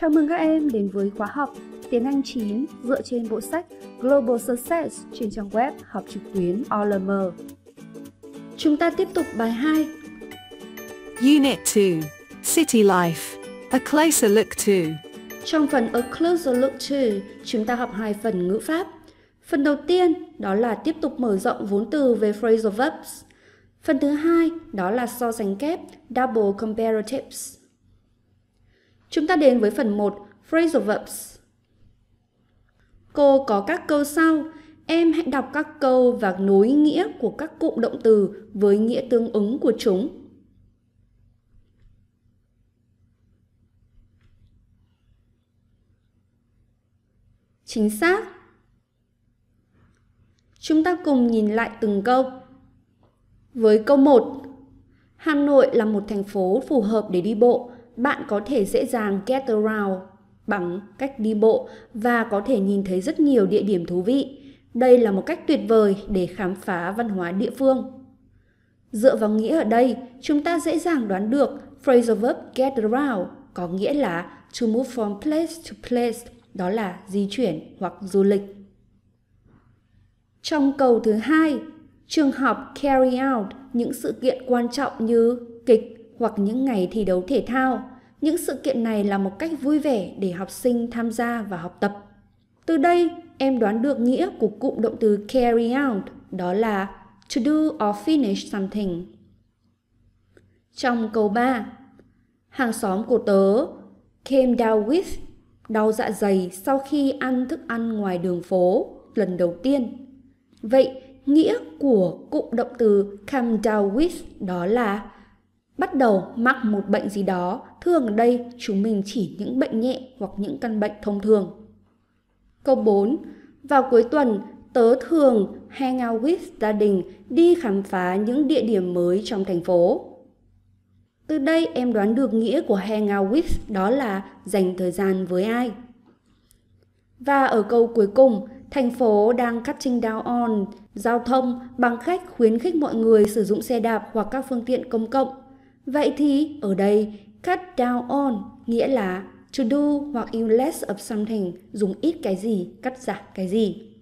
Chào mừng các em đến với khóa học Tiếng Anh 9 dựa trên bộ sách Global Success trên trang web học trực tuyến OLM. Chúng ta tiếp tục bài 2. Unit 2. City Life. A Closer Look To. Trong phần A Closer Look To, chúng ta học hai phần ngữ pháp. Phần đầu tiên đó là tiếp tục mở rộng vốn từ về phrasal verbs. Phần thứ hai đó là so sánh kép, double comparatives. Chúng ta đến với phần 1, phrasal verbs. Cô có các câu sau. Em hãy đọc các câu và nối nghĩa của các cụm động từ với nghĩa tương ứng của chúng. Chính xác. Chúng ta cùng nhìn lại từng câu. Với câu 1, Hà Nội là một thành phố phù hợp để đi bộ bạn có thể dễ dàng get around bằng cách đi bộ và có thể nhìn thấy rất nhiều địa điểm thú vị. Đây là một cách tuyệt vời để khám phá văn hóa địa phương. Dựa vào nghĩa ở đây, chúng ta dễ dàng đoán được phrasal verb get around có nghĩa là to move from place to place, đó là di chuyển hoặc du lịch. Trong câu thứ hai, trường học carry out những sự kiện quan trọng như kịch, hoặc những ngày thi đấu thể thao. Những sự kiện này là một cách vui vẻ để học sinh tham gia và học tập. Từ đây, em đoán được nghĩa của cụm động từ carry out, đó là to do or finish something. Trong câu 3, hàng xóm của tớ came down with đau dạ dày sau khi ăn thức ăn ngoài đường phố lần đầu tiên. Vậy, nghĩa của cụm động từ come down with đó là bắt đầu mắc một bệnh gì đó, thường ở đây chúng mình chỉ những bệnh nhẹ hoặc những căn bệnh thông thường. Câu 4. Vào cuối tuần, tớ thường hang out with gia đình đi khám phá những địa điểm mới trong thành phố. Từ đây em đoán được nghĩa của hang out with đó là dành thời gian với ai. Và ở câu cuối cùng, thành phố đang cutting down on giao thông bằng cách khuyến khích mọi người sử dụng xe đạp hoặc các phương tiện công cộng Vậy thì ở đây cut down on nghĩa là to do hoặc use less of something, dùng ít cái gì, cắt giảm cái gì.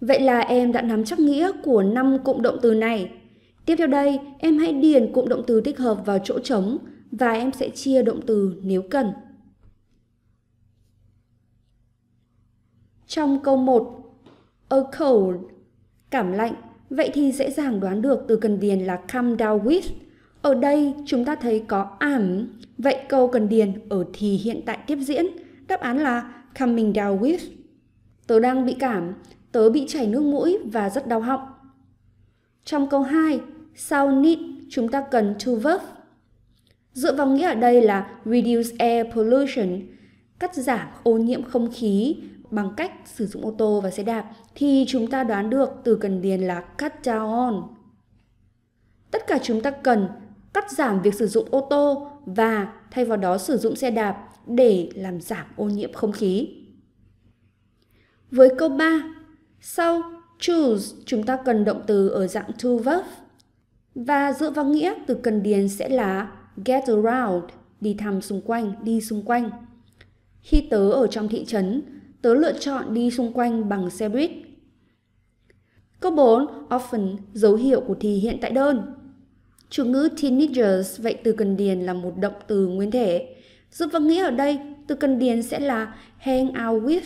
Vậy là em đã nắm chắc nghĩa của năm cụm động từ này. Tiếp theo đây, em hãy điền cụm động từ thích hợp vào chỗ trống và em sẽ chia động từ nếu cần. Trong câu 1, a cold, cảm lạnh, vậy thì dễ dàng đoán được từ cần điền là come down with ở đây chúng ta thấy có ảm, vậy câu cần điền ở thì hiện tại tiếp diễn. Đáp án là coming down with. Tớ đang bị cảm, tớ bị chảy nước mũi và rất đau họng. Trong câu 2, sau need chúng ta cần to verb. Dựa vào nghĩa ở đây là reduce air pollution, cắt giảm ô nhiễm không khí bằng cách sử dụng ô tô và xe đạp thì chúng ta đoán được từ cần điền là cut down on. Tất cả chúng ta cần cắt giảm việc sử dụng ô tô và thay vào đó sử dụng xe đạp để làm giảm ô nhiễm không khí. Với câu 3, sau choose chúng ta cần động từ ở dạng to verb và dựa vào nghĩa từ cần điền sẽ là get around, đi thăm xung quanh, đi xung quanh. Khi tớ ở trong thị trấn, tớ lựa chọn đi xung quanh bằng xe buýt. Câu 4, often, dấu hiệu của thì hiện tại đơn. Chủ ngữ teenagers, vậy từ cần điền là một động từ nguyên thể. Giúp văn nghĩa ở đây, từ cần điền sẽ là hang out with.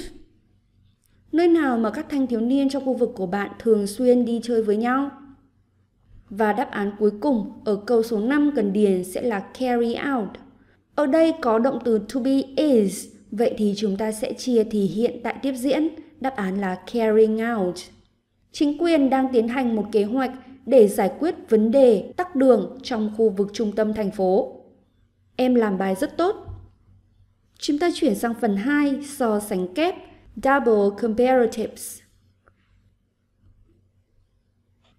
Nơi nào mà các thanh thiếu niên trong khu vực của bạn thường xuyên đi chơi với nhau? Và đáp án cuối cùng ở câu số 5 cần điền sẽ là carry out. Ở đây có động từ to be is, vậy thì chúng ta sẽ chia thì hiện tại tiếp diễn, đáp án là carrying out. Chính quyền đang tiến hành một kế hoạch để giải quyết vấn đề tắc đường trong khu vực trung tâm thành phố. Em làm bài rất tốt. Chúng ta chuyển sang phần 2 so sánh kép Double Comparatives.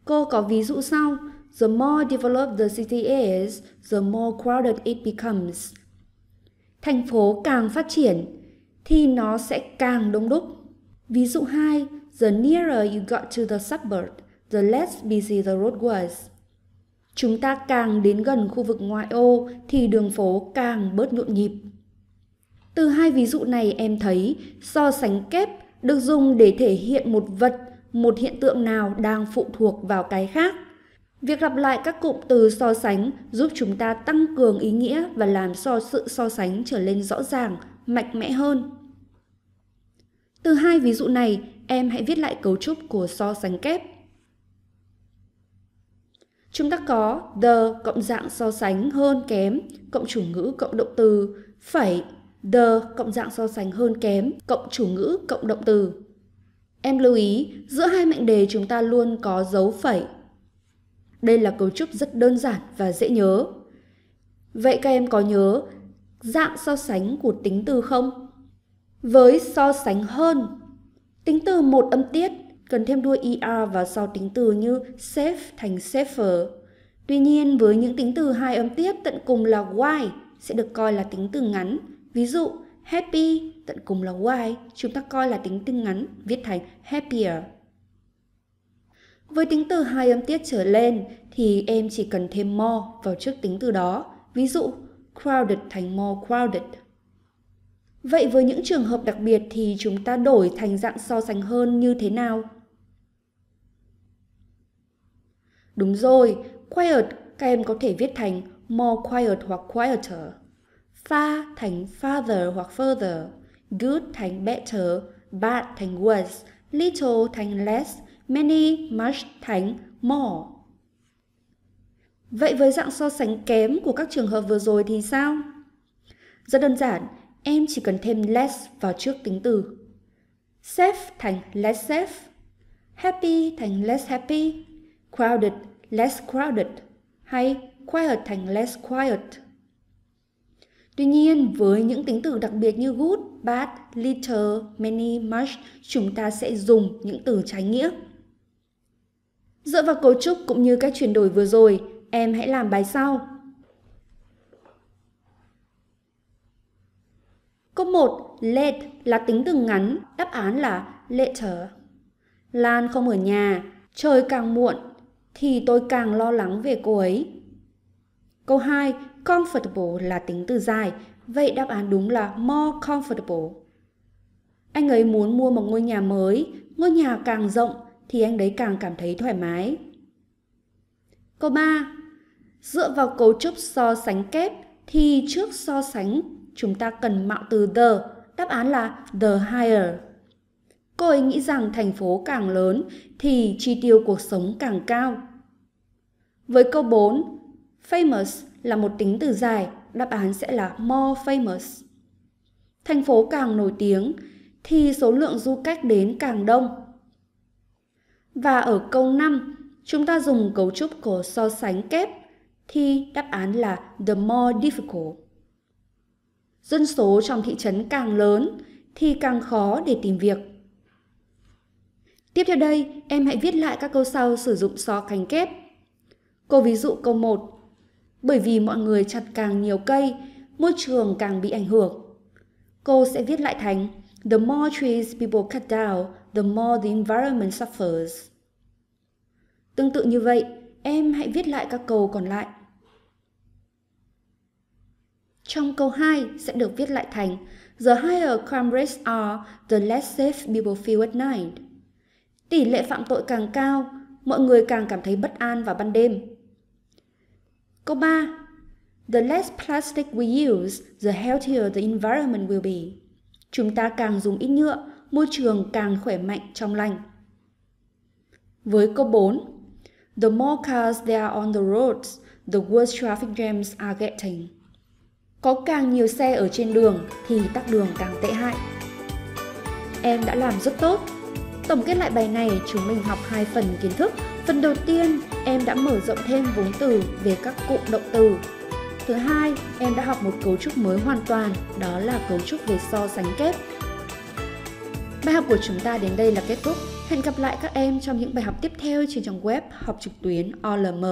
Cô có ví dụ sau. The more developed the city is, the more crowded it becomes. Thành phố càng phát triển, thì nó sẽ càng đông đúc. Ví dụ 2. The nearer you got to the suburb, The less busy the road was. Chúng ta càng đến gần khu vực ngoại ô thì đường phố càng bớt nhộn nhịp. Từ hai ví dụ này em thấy so sánh kép được dùng để thể hiện một vật, một hiện tượng nào đang phụ thuộc vào cái khác. Việc lặp lại các cụm từ so sánh giúp chúng ta tăng cường ý nghĩa và làm so sự so sánh trở lên rõ ràng, mạnh mẽ hơn. Từ hai ví dụ này, em hãy viết lại cấu trúc của so sánh kép. Chúng ta có the cộng dạng so sánh hơn kém, cộng chủ ngữ cộng động từ, phẩy the cộng dạng so sánh hơn kém, cộng chủ ngữ cộng động từ. Em lưu ý, giữa hai mệnh đề chúng ta luôn có dấu phẩy. Đây là cấu trúc rất đơn giản và dễ nhớ. Vậy các em có nhớ dạng so sánh của tính từ không? Với so sánh hơn, tính từ một âm tiết cần thêm đuôi er vào sau tính từ như safe thành safer. Tuy nhiên, với những tính từ hai âm tiết tận cùng là y sẽ được coi là tính từ ngắn. Ví dụ, happy tận cùng là y, chúng ta coi là tính từ ngắn, viết thành happier. Với tính từ hai âm tiết trở lên thì em chỉ cần thêm more vào trước tính từ đó. Ví dụ, crowded thành more crowded. Vậy với những trường hợp đặc biệt thì chúng ta đổi thành dạng so sánh hơn như thế nào? Đúng rồi, quiet các em có thể viết thành more quiet hoặc quieter. Fa thành father hoặc further. Good thành better, bad thành worse, little thành less, many, much thành more. Vậy với dạng so sánh kém của các trường hợp vừa rồi thì sao? Rất đơn giản, em chỉ cần thêm less vào trước tính từ. Safe thành less safe, happy thành less happy, crowded, less crowded hay quiet thành less quiet. Tuy nhiên, với những tính từ đặc biệt như good, bad, little, many, much, chúng ta sẽ dùng những từ trái nghĩa. Dựa vào cấu trúc cũng như cách chuyển đổi vừa rồi, em hãy làm bài sau. Câu 1, let là tính từ ngắn, đáp án là later. Lan không ở nhà, trời càng muộn thì tôi càng lo lắng về cô ấy. Câu 2, comfortable là tính từ dài, vậy đáp án đúng là more comfortable. Anh ấy muốn mua một ngôi nhà mới, ngôi nhà càng rộng thì anh đấy càng cảm thấy thoải mái. Câu 3. Dựa vào cấu trúc so sánh kép thì trước so sánh chúng ta cần mạo từ the, đáp án là the higher. Cô ấy nghĩ rằng thành phố càng lớn thì chi tiêu cuộc sống càng cao. Với câu 4, famous là một tính từ dài, đáp án sẽ là more famous. Thành phố càng nổi tiếng thì số lượng du khách đến càng đông. Và ở câu 5, chúng ta dùng cấu trúc của so sánh kép thì đáp án là the more difficult. Dân số trong thị trấn càng lớn thì càng khó để tìm việc. Tiếp theo đây, em hãy viết lại các câu sau sử dụng so cánh kép. Cô ví dụ câu 1. Bởi vì mọi người chặt càng nhiều cây, môi trường càng bị ảnh hưởng. Cô sẽ viết lại thành The more trees people cut down, the more the environment suffers. Tương tự như vậy, em hãy viết lại các câu còn lại. Trong câu 2 sẽ được viết lại thành The higher crime rates are, the less safe people feel at night. Tỷ lệ phạm tội càng cao, mọi người càng cảm thấy bất an vào ban đêm. Câu 3. The less plastic we use, the healthier the environment will be. Chúng ta càng dùng ít nhựa, môi trường càng khỏe mạnh trong lành. Với câu 4. The more cars there are on the roads, the worse traffic jams are getting. Có càng nhiều xe ở trên đường thì tắc đường càng tệ hại. Em đã làm rất tốt Tổng kết lại bài này, chúng mình học hai phần kiến thức. Phần đầu tiên, em đã mở rộng thêm vốn từ về các cụm động từ. Thứ hai, em đã học một cấu trúc mới hoàn toàn, đó là cấu trúc về so sánh kép. Bài học của chúng ta đến đây là kết thúc. Hẹn gặp lại các em trong những bài học tiếp theo trên trang web học trực tuyến OLM.